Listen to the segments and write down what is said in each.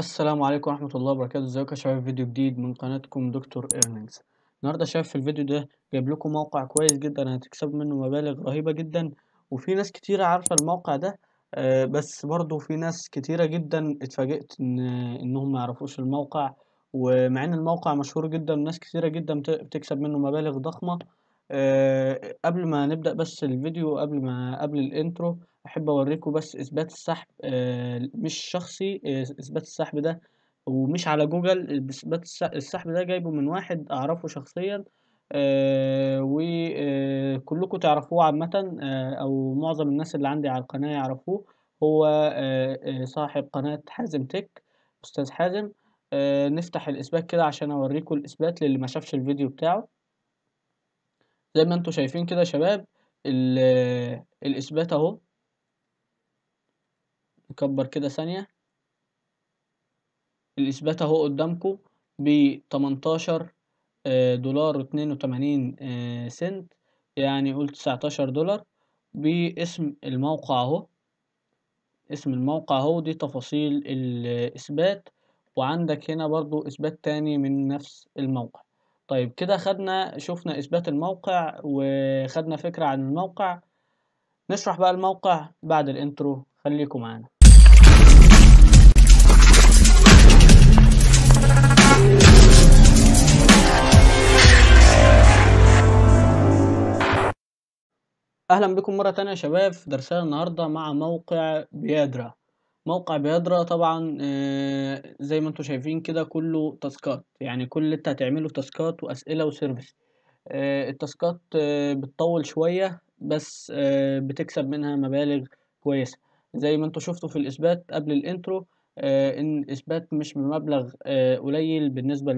السلام عليكم ورحمة الله وبركاته ازيكم يا شباب فيديو جديد من قناتكم دكتور ايرنينجز النهارده شايف في الفيديو ده جايب لكم موقع كويس جدا هتكسبوا منه مبالغ رهيبة جدا وفي ناس كتيرة عارفة الموقع ده آه بس برضه في ناس كتيرة جدا اتفاجئت ان انهم ميعرفوش الموقع ومع ان الموقع مشهور جدا وناس كتيرة جدا بتكسب منه مبالغ ضخمة آه قبل ما نبدأ بس الفيديو قبل ما قبل الانترو احب اوريكم بس اثبات السحب آه، مش شخصي آه، اثبات السحب ده ومش على جوجل اثبات السحب ده جايبه من واحد اعرفه شخصيا آه، وكلكم تعرفوه عامة او معظم الناس اللي عندي على القناة يعرفوه هو صاحب قناة حازم تك استاذ حازم نفتح الاثبات كده عشان اوريكم الاثبات للي ما شافش الفيديو بتاعه زي ما انتم شايفين كده شباب الاثبات اهو نكبر كده ثانية الإثبات أهو ب بتمنتاشر آه، دولار واتنين وتمانين آه، سنت يعني قول تسعتاشر دولار باسم الموقع أهو اسم الموقع أهو دي تفاصيل الإثبات وعندك هنا برضو إثبات تاني من نفس الموقع طيب كده خدنا شفنا إثبات الموقع وخدنا فكرة عن الموقع نشرح بقى الموقع بعد الانترو خليكم معانا اهلا بكم مرة تانية يا شباب في درسنا النهاردة مع موقع بيادرا موقع بيادرا طبعا آه، زي ما انتم شايفين كده كله تاسكات يعني كل اللي انت هتعمله تاسكات واسئلة وسيرفيس آه، التاسكات آه، بتطول شوية بس بتكسب منها مبالغ كويسة زي ما انتم شفتوا في الاثبات قبل الانترو ان اثبات مش بمبلغ قليل بالنسبة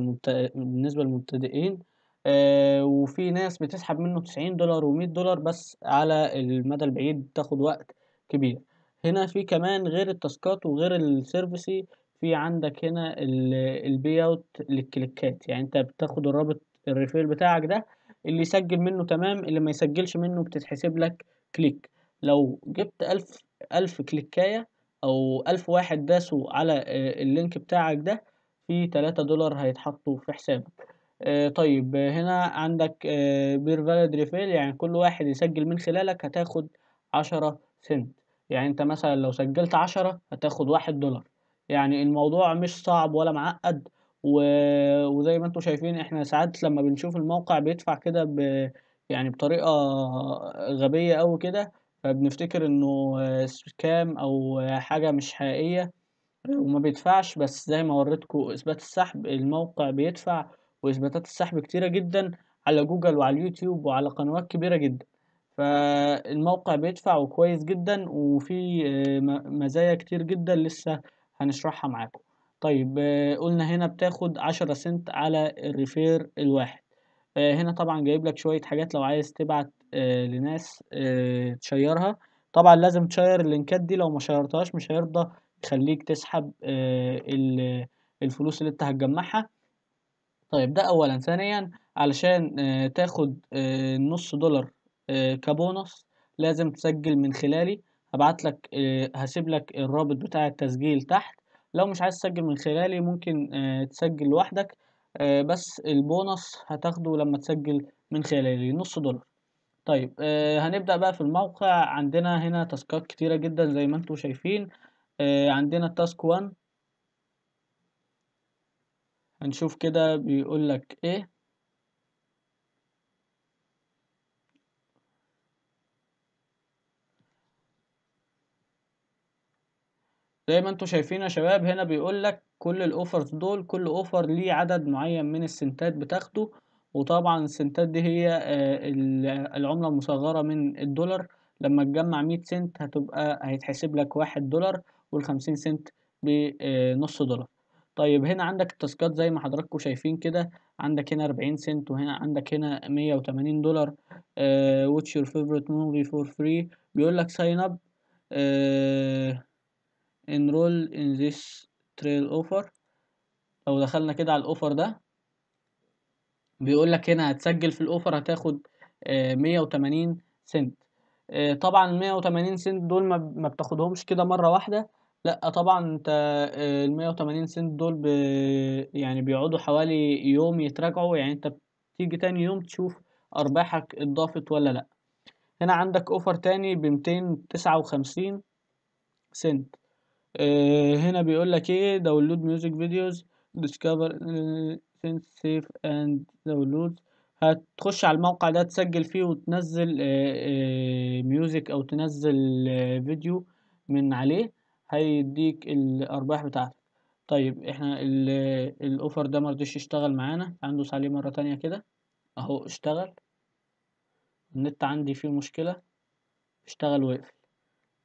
بالنسبة للمبتدئين آه، وفي ناس بتسحب منه 90 دولار و100 دولار بس على المدى البعيد تاخد وقت كبير هنا في كمان غير التاسكات وغير السيرفيسي في عندك هنا البي اوت للكليكات يعني انت بتاخد الرابط الريفيل بتاعك ده اللي يسجل منه تمام اللي ما يسجلش منه بتتحسب لك كليك لو جبت ألف ألف كليكاية أو ألف واحد داسوا على آه، اللينك بتاعك ده في تلاتة دولار هيتحطوا في حسابك آه، طيب هنا عندك آه، بير فاليد ريفيل يعني كل واحد يسجل من خلالك هتاخد عشرة سنت يعني انت مثلا لو سجلت عشرة هتاخد واحد دولار يعني الموضوع مش صعب ولا معقد و... وزي ما انتم شايفين احنا ساعات لما بنشوف الموقع بيدفع كده ب... يعني بطريقة غبية أوي كده فبنفتكر انه آه، سكام او حاجة مش حقيقية وما بيدفعش بس زي ما وريتكم اثبات السحب الموقع بيدفع وإثباتات السحب كتيرة جدا على جوجل وعلى اليوتيوب وعلى قنوات كبيرة جدا فالموقع بيدفع وكويس جدا وفي آه، مزايا كتير جدا لسه هنشرحها معاكم طيب آه، قلنا هنا بتاخد عشرة سنت على الريفير الواحد آه، هنا طبعا جايب لك شوية حاجات لو عايز تبعت لناس تشيرها طبعا لازم تشير اللينكات دي لو ما شيرتهاش مش هيرضى يخليك تسحب الفلوس اللي انت هتجمعها طيب ده أولا ثانيا علشان آه، تاخد آه، نص دولار آه، كبونص لازم تسجل من خلالي هبعتلك هسيب هسيبلك الرابط بتاع التسجيل تحت لو مش عايز تسجل من خلالي ممكن تسجل لوحدك بس البونص هتاخده لما تسجل من خلالي نص دولار طيب هنبدأ بقى في الموقع عندنا هنا تاسكات كتيرة جدا زي ما انتم شايفين عندنا التاسك 1 هنشوف كده بيقول لك ايه زي ما انتم شايفين يا شباب هنا بيقول لك كل الاوفرز دول كل اوفر ليه عدد معين من السنتات بتاخده وطبعا السنتات دي هي آه، العملة المصغرة من الدولار لما تجمع 100 سنت هتبقى هيتحسب لك واحد دولار والخمسين سنت بنص آه، دولار طيب هنا عندك التاسكات زي ما حضراتكم شايفين كده عندك هنا 40 سنت وهنا عندك هنا 180 دولار واتش يور فيفورت موفي فور فري بيقول لك ساين اب انرول ان ذيس تريل اوفر لو دخلنا كده على الاوفر ده بيقول لك هنا هتسجل في الاوفر هتاخد آه، مية وتمانين سنت آه، طبعا ال وتمانين سنت دول ما بتاخدهمش كده مره واحده لأ طبعًا آآ آه، ال180 سنت دول ب يعني بيقعدوا حوالي يوم يتراجعوا، يعني أنت بتيجي تاني يوم تشوف أرباحك اتضافت ولا لأ، هنا عندك اوفر تاني ب259 سنت آه، هنا بيقول لك إيه ميوزك فيديوز ديسكفر سنت سيف اند داونلود هتخش على الموقع ده تسجل فيه وتنزّل ميوزك آه، أو تنزّل فيديو من عليه. هيديك الارباح بتاعتك طيب احنا الاوفر ده مرضيش يشتغل معانا هندوس عليه مرة تانية كده اهو اشتغل النت عندي فيه مشكلة اشتغل واقفل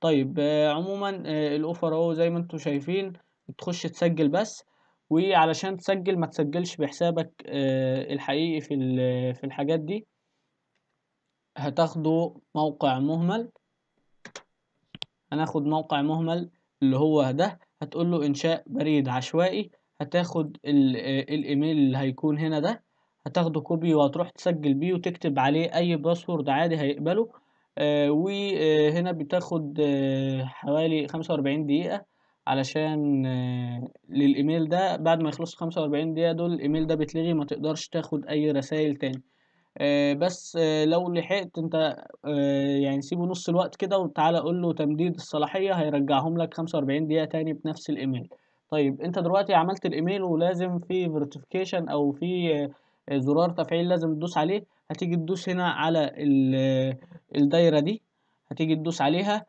طيب آه، عموما آه، الاوفر اهو زي ما انتم شايفين تخش تسجل بس وعلشان تسجل ما تسجلش بحسابك آه، الحقيقي في في الحاجات دي هتاخدوا موقع مهمل هناخد موقع مهمل اللي هو ده هتقول له انشاء بريد عشوائي هتاخد آه، الايميل اللي هيكون هنا ده هتاخده كوبي وهتروح تسجل بيه وتكتب عليه اي باسورد عادي هيقبله آه وهنا آه، بتاخد آه حوالي خمسة وأربعين دقيقة علشان آه للايميل ده بعد ما يخلص خمسة وأربعين دقيقة دول الايميل ده بيتلغي ما تقدرش تاخد اي رسائل تاني آه، بس آه، لو لحقت انت آه، يعني سيبه نص الوقت كده وتعالى قول له تمديد الصلاحية هيرجعهم لك 45 دقيقة تاني بنفس الايميل طيب انت دلوقتي عملت الايميل ولازم في فيرتيفيكيشن او في زرار تفعيل لازم تدوس عليه هتيجي تدوس هنا على الدايرة دي هتيجي تدوس عليها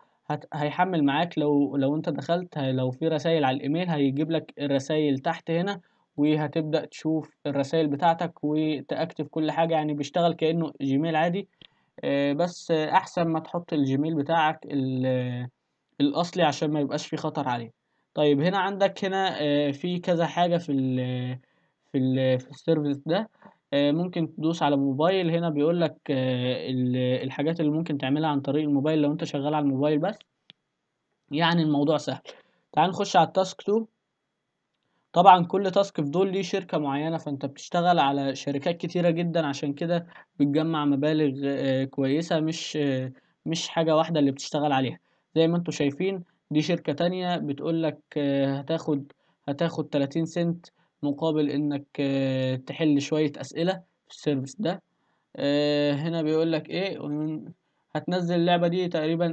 هيحمل معاك لو لو انت دخلت لو في رسائل على الايميل هيجيب لك الرسائل تحت هنا وهتبدأ تشوف الرسائل بتاعتك وتأكتف كل حاجة يعني بيشتغل كأنه جيميل عادي آه، بس أحسن ما تحط الجيميل بتاعك الأصلي عشان ما يبقاش فيه خطر عليه طيب هنا عندك هنا آه، في كذا حاجة في الـ في الـ في السيرفيس ده آه، ممكن تدوس على موبايل هنا بيقول لك الحاجات اللي ممكن تعملها عن طريق الموبايل لو انت شغال على الموبايل بس يعني الموضوع سهل تعال نخش على التاسك 2 طبعًا كل تاسك في دول ليه شركة معيّنة، فأنت بتشتغل على شركات كتيرة جدًا عشان كده بتجمّع مبالغ آه، كويسة مش آه، مش حاجة واحدة اللي بتشتغل عليها، زي ما أنتم شايفين دي شركة تانية بتقول لك آه، هتاخد هتاخد 30 سنت مقابل إنك تحل شوية أسئلة في السيرفيس ده، هنا بيقول لك إيه هتنزّل اللعبة دي تقريبًا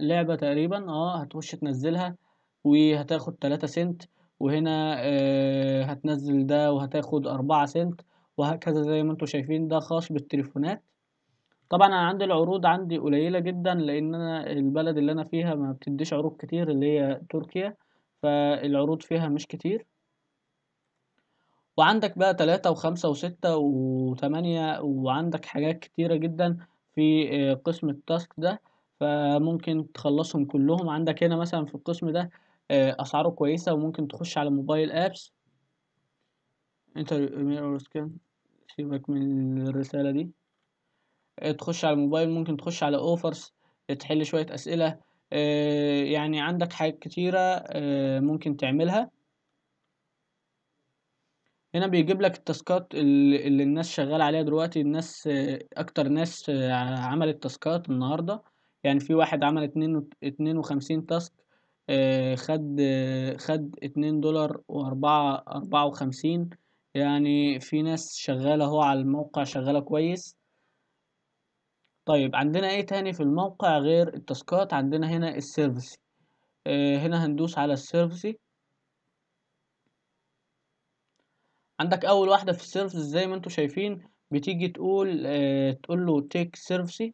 لعبة تقريبًا آه هتخش تنزّلها وهتاخد تلاتة سنت. وهنا آه، هتنزل ده وهتاخد أربعة سنت وهكذا زي ما انتم شايفين ده خاص بالتليفونات طبعا انا عندي العروض عندي قليله جدا لان انا البلد اللي انا فيها ما بتديش عروض كتير اللي هي تركيا فالعروض فيها مش كتير وعندك بقى تلاتة وخمسة وستة وتمانية وعندك حاجات كتيرة جدا في آه، قسم التاسك ده فممكن تخلصهم كلهم عندك هنا مثلا في القسم ده آه، اسعاره كويسه وممكن تخش على موبايل ابس انتر سكان سيبك من الرساله دي آه، تخش على الموبايل ممكن تخش على اوفرز تحل شويه اسئله آه، يعني عندك حاجات كتيره ممكن تعملها هنا بيجيب لك التاسكات اللي الناس شغاله عليها دلوقتي الناس اكتر ناس عملت تاسكات النهارده يعني في واحد عمل اتنين اتنين وخمسين تاسك آه، خد خد اتنين دولار واربعة اربعة وخمسين يعني في ناس شغالة اهو على الموقع شغالة كويس طيب عندنا ايه تاني في الموقع غير التاسكات عندنا هنا السيرفيس آه، هنا هندوس على السيرفيس عندك اول واحدة في السيرفيس زي ما انتم شايفين بتيجي تقول آه، تقول له تيك سيرفيس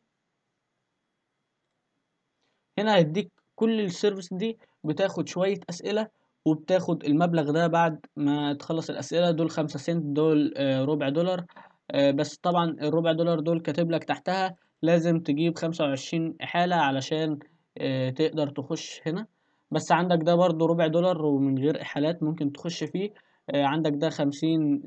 هنا هيديك كل السيرفيس دي بتاخد شوية أسئلة وبتاخد المبلغ ده بعد ما تخلص الأسئلة دول خمسة سنت دول آه، ربع دولار آه، بس طبعا الربع دولار دول كاتب لك تحتها لازم تجيب خمسة وعشرين إحالة علشان آه، تقدر تخش هنا بس عندك ده برضو ربع دولار ومن غير إحالات ممكن تخش فيه عندك ده خمسين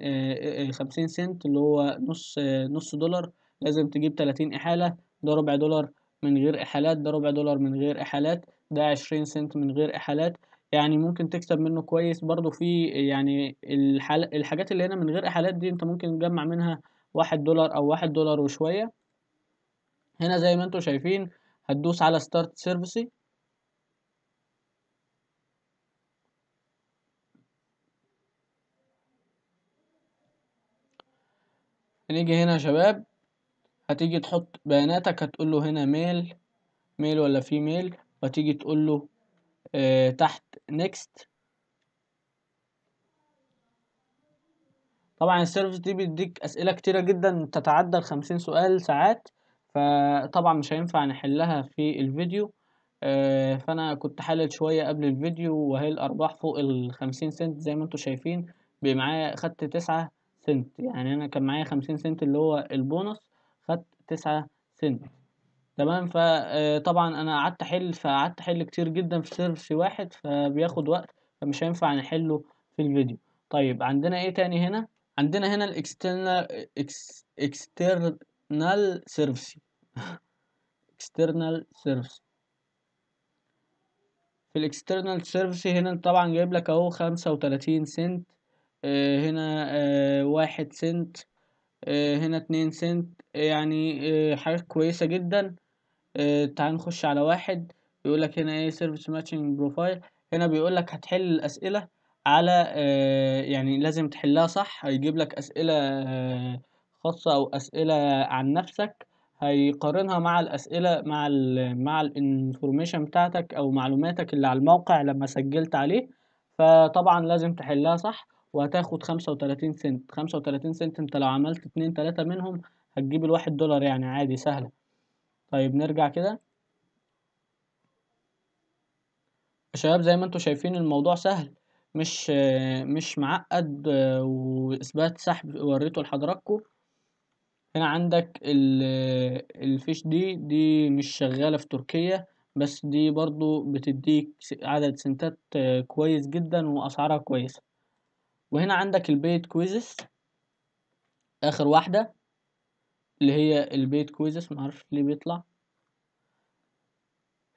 خمسين سنت اللي هو نص نص دولار لازم تجيب تلاتين إحالة ده ربع دولار من غير إحالات ده ربع دولار من غير إحالات ده 20 سنت من غير احالات يعني ممكن تكسب منه كويس برضو في يعني الحل... الحاجات اللي هنا من غير احالات دي انت ممكن تجمع منها واحد دولار او واحد دولار وشوية هنا زي ما انتم شايفين هتدوس على ستارت سيرفيسي هنيجي هنا يا شباب هتيجي تحط بياناتك هتقول له هنا ميل ميل ولا في ميل وتيجي تقول له آه، تحت نيكست طبعا السيرفيس دي بيديك اسئله كتيره جدا تتعدى ال 50 سؤال ساعات فطبعا مش هينفع نحلها في الفيديو آه، فانا كنت حلل شويه قبل الفيديو وهي الارباح فوق ال 50 سنت زي ما انتم شايفين معايا خدت 9 سنت يعني انا كان معايا 50 سنت اللي هو البونص خدت 9 سنت تمام فطبعا آه، انا قعدت احل فقعدت احل كتير جدا في سيرفس واحد فبياخد وقت فمش هينفع نحله في الفيديو طيب عندنا ايه تاني هنا عندنا هنا الاكسترنال اكسترنال سيرفس اكسترنال سيرفس في الاكسترنال سيرفس هنا طبعا جايب لك اهو خمسة وتلاتين سنت آه، هنا آه، واحد سنت هنا اتنين سنت يعني حاجات كويسة جدا آه، تعال نخش على واحد بيقول لك هنا ايه سيرفيس ماتشنج بروفايل هنا بيقول لك هتحل الاسئله على آه، يعني لازم تحلها صح هيجيب لك اسئله آه، خاصه او اسئله عن نفسك هيقارنها مع الاسئله مع ال مع الانفورميشن بتاعتك او معلوماتك اللي على الموقع لما سجلت عليه فطبعا لازم تحلها صح وهتاخد خمسة وتلاتين سنت خمسة وتلاتين سنت انت لو عملت اتنين تلاتة منهم هتجيب الواحد دولار يعني عادي سهله طيب نرجع كده شباب زي ما انتم شايفين الموضوع سهل مش مش معقد واثبات سحب وريته لحضراتكم هنا عندك الفيش دي دي مش شغاله في تركيا بس دي برضو بتديك عدد سنتات كويس جدا واسعارها كويسه وهنا عندك البيت كويزس اخر واحده اللي هي البيت كويزس معرفش ليه بيطلع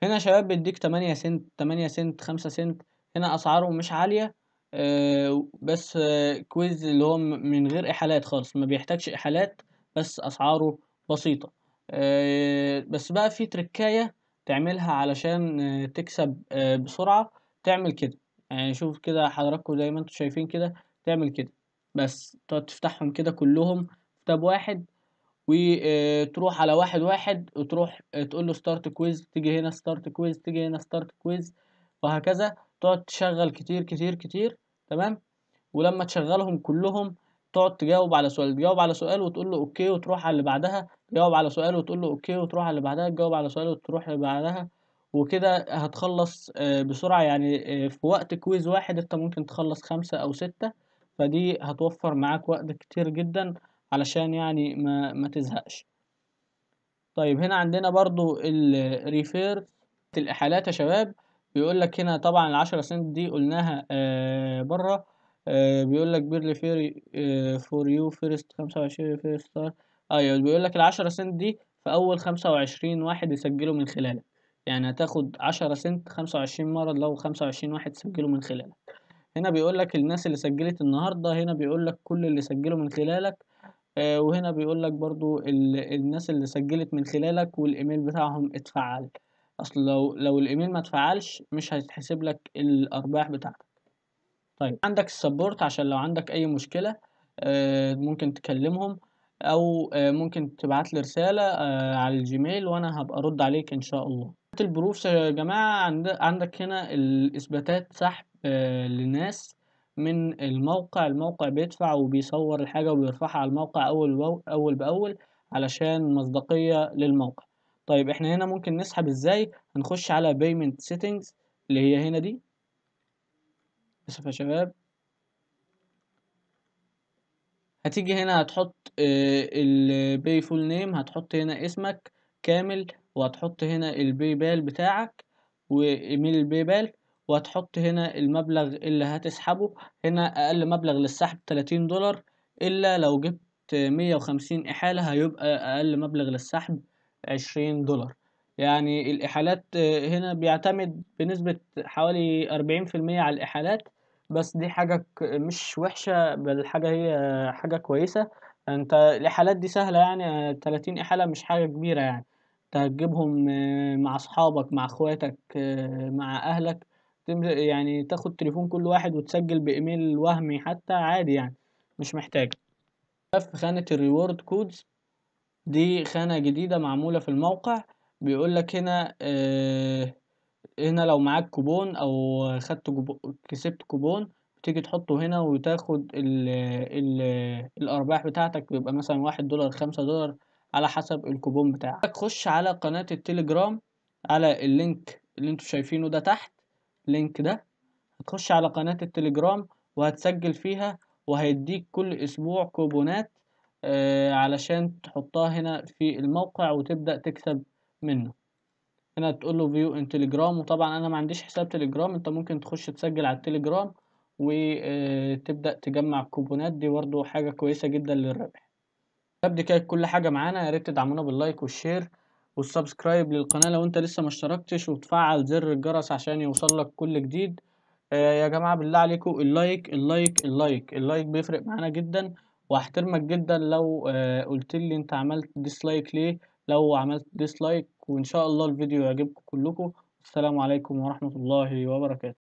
هنا يا شباب بيديك تمانية سنت تمانية سنت خمسة سنت هنا أسعاره مش عالية آه بس آه كويز اللي هو من غير إحالات خالص ما بيحتاجش إحالات بس أسعاره بسيطة آه بس بقى في تركاية تعملها علشان آه، تكسب آه، بسرعة تعمل كده يعني شوف كده حضراتكم زي ما انتم شايفين كده تعمل كده بس تقعد تفتحهم كده كلهم في تاب واحد وتروح على واحد واحد وتروح آه، تقول له ستارت كويز تيجي هنا ستارت كويز تيجي هنا ستارت كويز وهكذا تقعد تشغل كتير كتير كتير تمام ولما تشغلهم كلهم تقعد تجاوب على سؤال تجاوب على سؤال وتقول له اوكي وتروح على اللي بعدها تجاوب على سؤال وتقول له اوكي وتروح على اللي بعدها تجاوب على سؤال وتروح اللي بعدها وكده هتخلص آه، بسرعة يعني آه، في وقت كويز واحد انت ممكن تخلص خمسة او ستة فدي هتوفر معاك وقت كتير جدا علشان يعني ما, ما تزهقش طيب هنا عندنا برضو الريفير الإحالات يا شباب بيقول لك هنا طبعا ال10 سنت دي قلناها آه بره آه بيقول لك بير ريفير فور يو فيرست خمسة وعشرين فيرست ستار ايوه بيقول لك ال10 سنت دي في أول خمسة وعشرين واحد يسجلوا من خلالك يعني هتاخد 10 سنت خمسة وعشرين مرة لو خمسة وعشرين واحد سجله من خلالك هنا بيقول لك الناس اللي سجلت النهاردة هنا بيقول لك كل اللي سجلوا من خلالك آه، وهنا بيقول لك برضو الناس اللي سجلت من خلالك والايميل بتاعهم اتفعل اصل لو لو الايميل ما اتفعلش مش هيتحسب لك الارباح بتاعتك طيب عندك السبورت عشان لو عندك اي مشكله آه، ممكن تكلمهم او آه، ممكن تبعت لي رساله على الجيميل وانا هبقى ارد عليك ان شاء الله البروفس يا جماعه عندك هنا الاثباتات سحب للناس من الموقع الموقع بيدفع وبيصور الحاجة وبيرفعها على الموقع أول, أول بأول علشان مصداقية للموقع طيب احنا هنا ممكن نسحب ازاي هنخش على payment settings اللي هي هنا دي اسف يا شباب هتيجي هنا هتحط البي فول نيم هتحط هنا اسمك كامل وهتحط هنا البي بال بتاعك وايميل البي بال وهتحط هنا المبلغ اللي هتسحبه هنا اقل مبلغ للسحب 30 دولار الا لو جبت 150 احالة هيبقى اقل مبلغ للسحب 20 دولار يعني الإحالات هنا بيعتمد بنسبة حوالي أربعين في المية على الإحالات بس دي حاجة مش وحشة بل حاجة هي حاجة كويسة انت الإحالات دي سهلة يعني تلاتين إحالة مش حاجة كبيرة يعني انت هتجيبهم مع أصحابك مع أخواتك مع أهلك يعني تاخد تليفون كل واحد وتسجل بايميل وهمي حتى عادي يعني مش محتاج في خانة الريورد كودز دي خانة جديدة معمولة في الموقع بيقولك هنا آه هنا لو معاك كوبون او خدت كسبت كوبون بتيجي تحطه هنا وتاخد ال ال الارباح بتاعتك بيبقى مثلا واحد دولار خمسة دولار على حسب الكوبون بتاعك خش على قناة التليجرام على اللينك اللي انتوا شايفينه ده تحت اللينك ده هتخش على قناة التليجرام وهتسجل فيها وهيديك كل اسبوع كوبونات آه علشان تحطها هنا في الموقع وتبدأ تكسب منه هنا تقول له فيو ان تليجرام وطبعا انا ما عنديش حساب تليجرام انت ممكن تخش تسجل على التليجرام وتبدأ آه، تجمع الكوبونات دي برده حاجة كويسة جدا للربح ده كانت كل حاجة معانا يا ريت تدعمونا باللايك والشير والسبسكرايب للقناة لو انت لسه ما اشتركتش وتفعل زر الجرس عشان يوصلك كل جديد آه، يا جماعة بالله عليكم اللايك اللايك اللايك اللايك بيفرق معانا جدا وهحترمك جدا لو آه، قلت لي انت عملت ديسلايك ليه لو عملت ديسلايك وان شاء الله الفيديو يعجبكم كلكم السلام عليكم ورحمة الله وبركاته